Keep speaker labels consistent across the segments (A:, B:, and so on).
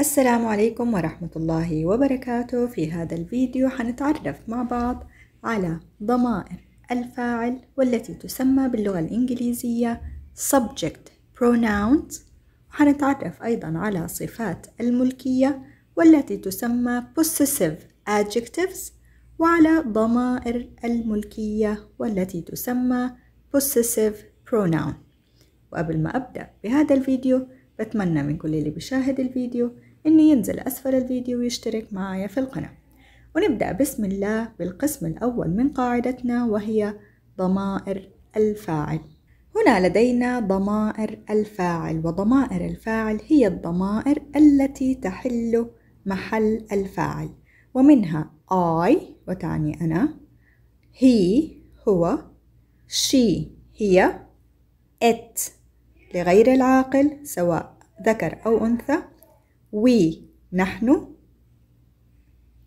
A: السلام عليكم ورحمة الله وبركاته في هذا الفيديو حنتعرف مع بعض على ضمائر الفاعل والتي تسمى باللغة الإنجليزية subject pronouns وحنتعرف أيضا على صفات الملكية والتي تسمى possessive adjectives وعلى ضمائر الملكية والتي تسمى possessive pronoun وقبل ما أبدأ بهذا الفيديو بتمنى من كل اللي بيشاهد الفيديو إنه ينزل أسفل الفيديو ويشترك معايا في القناة ونبدأ بسم الله بالقسم الأول من قاعدتنا وهي ضمائر الفاعل هنا لدينا ضمائر الفاعل وضمائر الفاعل هي الضمائر التي تحل محل الفاعل ومنها I وتعني أنا he هو she هي it لغير العاقل سواء ذكر أو أنثى we نحن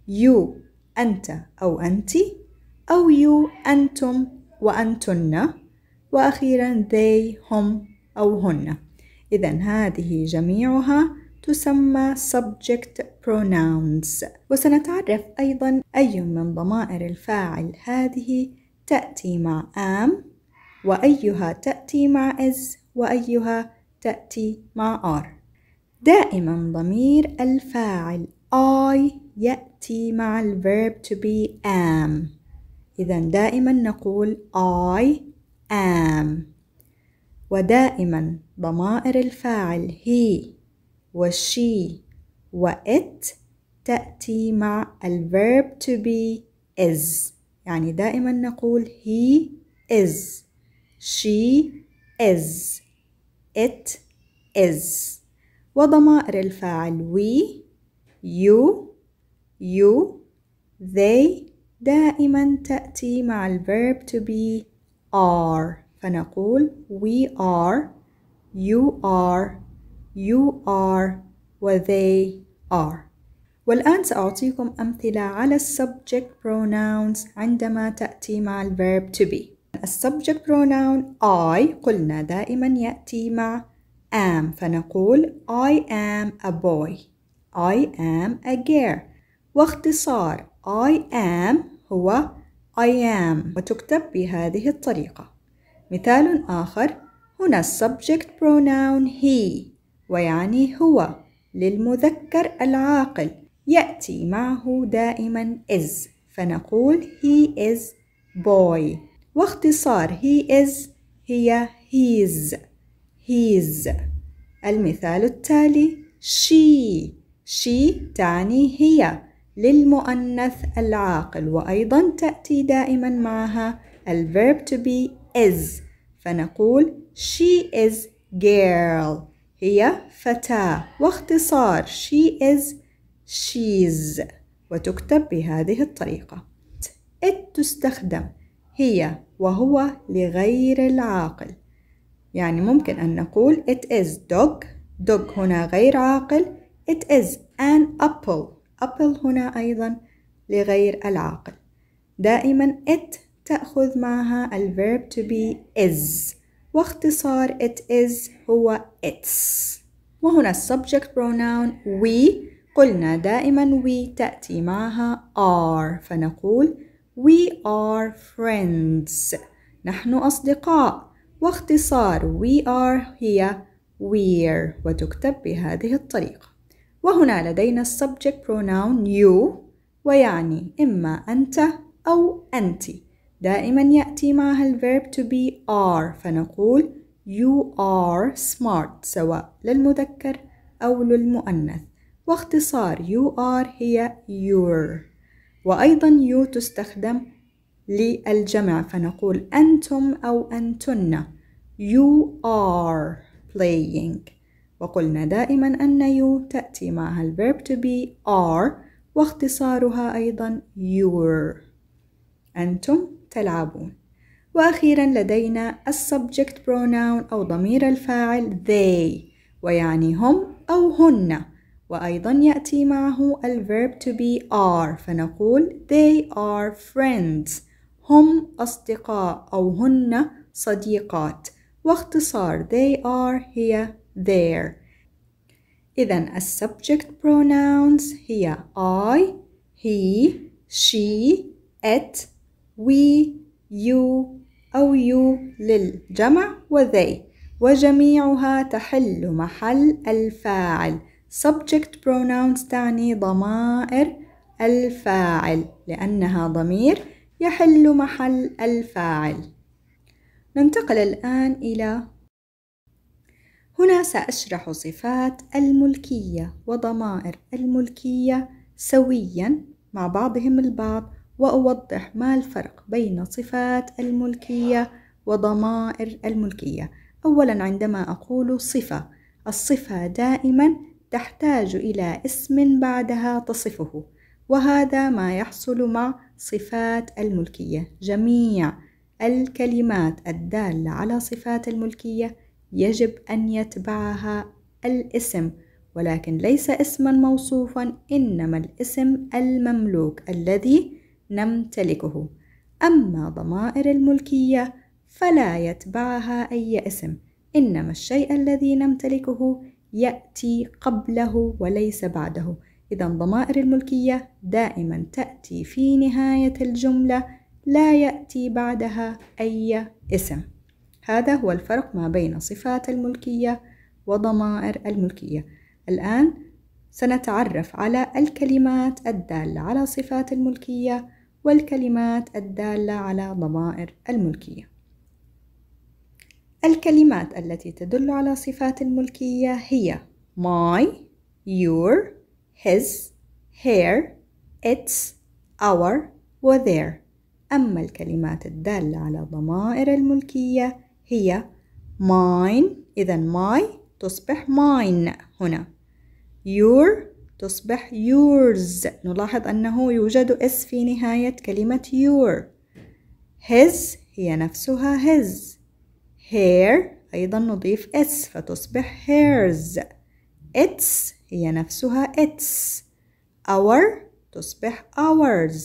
A: you أنت أو أنت أو you أنتم وأنتن وأخيرا they هم أو هن إذا هذه جميعها تسمى subject pronouns وسنتعرف أيضا أي من ضمائر الفاعل هذه تأتي مع am وأيها تأتي مع is وأيها تأتي مع are دائما ضمير الفاعل I يأتي مع الverb to be am إذا دائما نقول I am ودائما ضمائر الفاعل he وshe وit تأتي مع الverb to be is يعني دائما نقول he is she is it is وضمائر الفاعل we you you they دائما تأتي مع الverb to be are فنقول we are you are you are و they are والآن سأعطيكم أمثلة على subject pronouns عندما تأتي مع الverb to be السبجكت pronoun I قلنا دائما يأتي مع am فنقول I am a boy I am a girl واختصار I am هو I am وتكتب بهذه الطريقة مثال آخر هنا subject pronoun he ويعني هو للمذكر العاقل يأتي معه دائما is فنقول he is boy واختصار he is هي his his المثال التالي she she تعني هي للمؤنث العاقل وأيضا تأتي دائما معها الverb to be is فنقول she is girl هي فتاة واختصار she is she's وتكتب بهذه الطريقة it تستخدم هي وهو لغير العاقل يعني ممكن أن نقول it is dog dog هنا غير عاقل it is an apple apple هنا أيضا لغير العاقل دائما it تأخذ معها الverb to be is واختصار it is هو its وهنا subject pronoun we قلنا دائما we تأتي معها are فنقول we are friends نحن أصدقاء واختصار we are هي we're وتكتب بهذه الطريقة وهنا لدينا subject pronoun you ويعني إما أنت أو أنتِ دائما يأتي معها الverb to be are فنقول you are smart سواء للمذكر أو للمؤنث واختصار you are هي your وأيضا you تستخدم للجمع فنقول أنتم أو أنتن You are playing وقلنا دائما أن you تأتي معها الverb to be are واختصارها أيضا your أنتم تلعبون وأخيرا لدينا السبجكت pronoun أو ضمير الفاعل they ويعني هم أو هن وأيضا يأتي معه الverb to be are فنقول they are friends هم أصدقاء أو هن صديقات واختصار they are هي their إذا subject pronouns هي I, he, she, it, we, you أو you للجمع وthey وجميعها تحل محل الفاعل subject pronouns تعني ضمائر الفاعل لأنها ضمير يحل محل الفاعل ننتقل الآن إلى هنا سأشرح صفات الملكية وضمائر الملكية سويا مع بعضهم البعض وأوضح ما الفرق بين صفات الملكية وضمائر الملكية أولا عندما أقول صفة الصفة دائما تحتاج إلى اسم بعدها تصفه وهذا ما يحصل مع صفات الملكية جميع الكلمات الدالة على صفات الملكية يجب أن يتبعها الاسم ولكن ليس اسما موصوفا إنما الاسم المملوك الذي نمتلكه أما ضمائر الملكية فلا يتبعها أي اسم إنما الشيء الذي نمتلكه يأتي قبله وليس بعده إذا ضمائر الملكية دائما تأتي في نهاية الجملة لا يأتي بعدها أي اسم هذا هو الفرق ما بين صفات الملكية وضمائر الملكية الآن سنتعرف على الكلمات الدالة على صفات الملكية والكلمات الدالة على ضمائر الملكية الكلمات التي تدل على صفات الملكية هي my, your, his her its our their. أما الكلمات الدالة على ضمائر الملكية هي mine إذا my تصبح mine هنا your تصبح yours نلاحظ أنه يوجد اس في نهاية كلمة your his هي نفسها his hair أيضا نضيف اس فتصبح hers its هي نفسها its our تصبح ours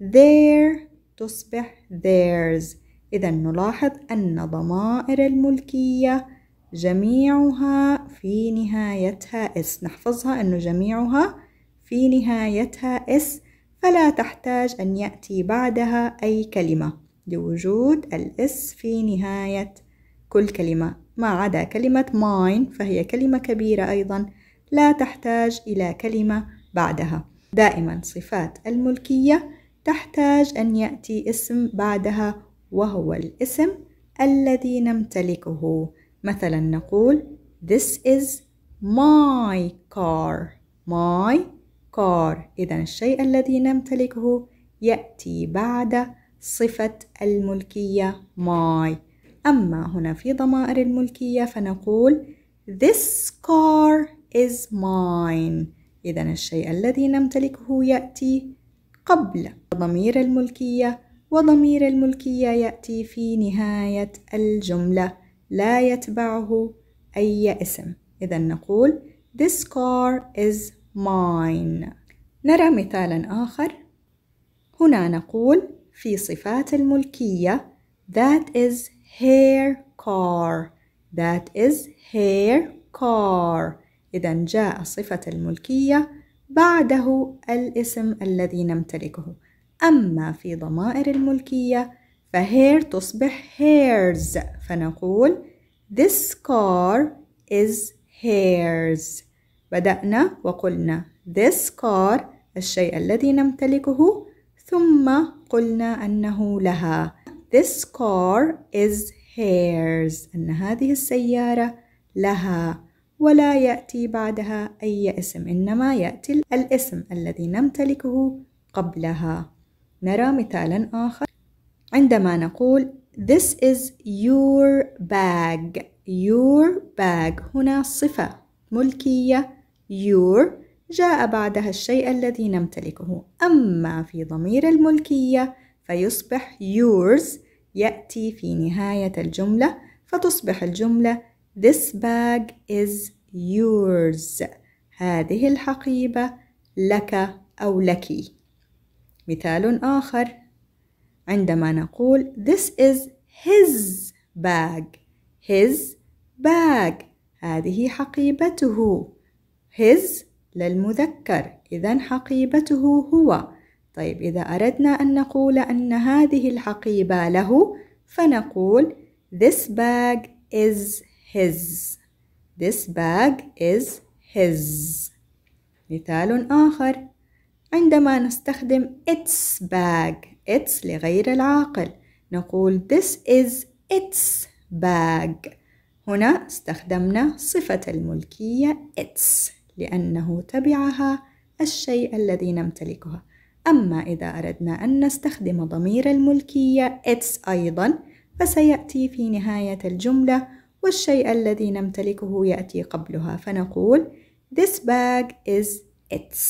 A: their تصبح theirs إذا نلاحظ أن ضمائر الملكية جميعها في نهايتها اس نحفظها أنه جميعها في نهايتها اس فلا تحتاج أن يأتي بعدها أي كلمة لوجود الاس في نهاية كل كلمة ما عدا كلمة mine فهي كلمة كبيرة أيضاً لا تحتاج إلى كلمة بعدها دائما صفات الملكية تحتاج أن يأتي اسم بعدها وهو الاسم الذي نمتلكه مثلا نقول This is my car my car إذا الشيء الذي نمتلكه يأتي بعد صفة الملكية my أما هنا في ضمائر الملكية فنقول This car is mine إذا الشيء الذي نمتلكه يأتي قبل ضمير الملكية وضمير الملكية يأتي في نهاية الجملة لا يتبعه أي اسم إذا نقول This car is mine نرى مثالا آخر هنا نقول في صفات الملكية That is her car That is her car إذا جاء صفة الملكية بعده الاسم الذي نمتلكه أما في ضمائر الملكية فهير تصبح هيرز فنقول This car is hairs بدأنا وقلنا this car الشيء الذي نمتلكه ثم قلنا أنه لها this car is hairs أن هذه السيارة لها ولا يأتي بعدها أي اسم إنما يأتي الاسم الذي نمتلكه قبلها نرى مثالا آخر عندما نقول This is your bag your bag هنا صفة ملكية your جاء بعدها الشيء الذي نمتلكه أما في ضمير الملكية فيصبح yours يأتي في نهاية الجملة فتصبح الجملة This bag is yours. هذه الحقيبة لك أو لك. مثال آخر عندما نقول This is his bag. His bag. هذه حقيبته. His للمذكر إذا حقيبته هو طيب إذا أردنا أن نقول أن هذه الحقيبة له فنقول This bag is his This bag is his مثال آخر عندما نستخدم its bag its لغير العاقل نقول this is its bag هنا استخدمنا صفة الملكية its لأنه تبعها الشيء الذي نمتلكها أما إذا أردنا أن نستخدم ضمير الملكية its أيضا فسيأتي في نهاية الجملة والشيء الذي نمتلكه يأتي قبلها فنقول This bag is its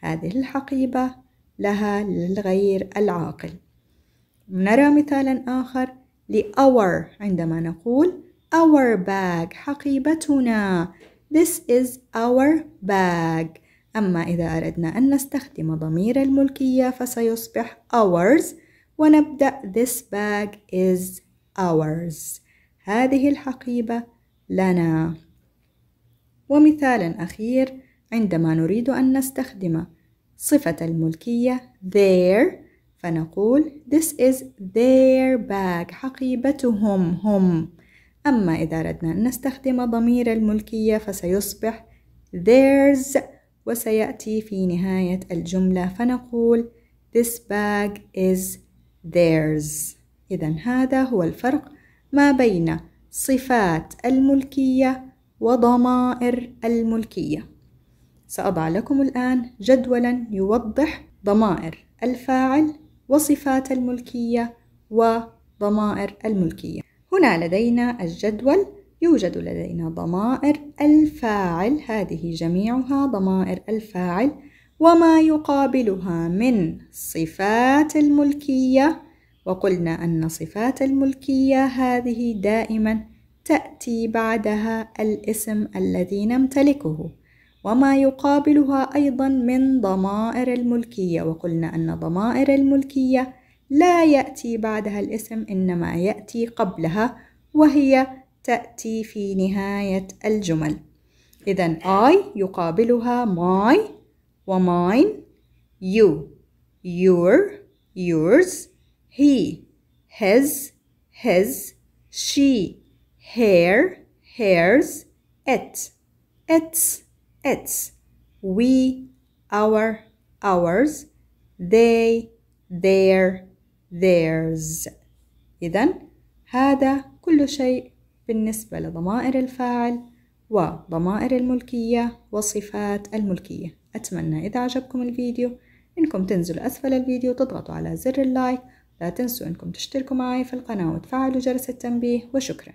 A: هذه الحقيبة لها للغير العاقل نرى مثالا آخر our عندما نقول our bag حقيبتنا This is our bag أما إذا أردنا أن نستخدم ضمير الملكية فسيصبح ours ونبدأ this bag is ours هذه الحقيبة لنا ومثال أخير عندما نريد أن نستخدم صفة الملكية their فنقول this is their bag حقيبتهم هم أما إذا أردنا أن نستخدم ضمير الملكية فسيصبح theirs وسيأتي في نهاية الجملة فنقول this bag is theirs إذا هذا هو الفرق ما بين صفات الملكية وضمائر الملكية سأضع لكم الآن جدولا يوضح ضمائر الفاعل وصفات الملكية وضمائر الملكية هنا لدينا الجدول يوجد لدينا ضمائر الفاعل هذه جميعها ضمائر الفاعل وما يقابلها من صفات الملكيه وقلنا أن صفات الملكية هذه دائما تأتي بعدها الاسم الذي نمتلكه وما يقابلها أيضا من ضمائر الملكية وقلنا أن ضمائر الملكية لا يأتي بعدها الاسم إنما يأتي قبلها وهي تأتي في نهاية الجمل إذا I يقابلها my وماين you your yours he his his she hair hairs it its its we our ours they their theirs إذا هذا كل شيء بالنسبة لضمائر الفاعل وضمائر الملكية وصفات الملكية أتمنى إذا عجبكم الفيديو إنكم تنزلوا أسفل الفيديو تضغطوا على زر اللايك لا تنسوا أنكم تشتركوا معي في القناة وتفعلوا جرس التنبيه وشكراً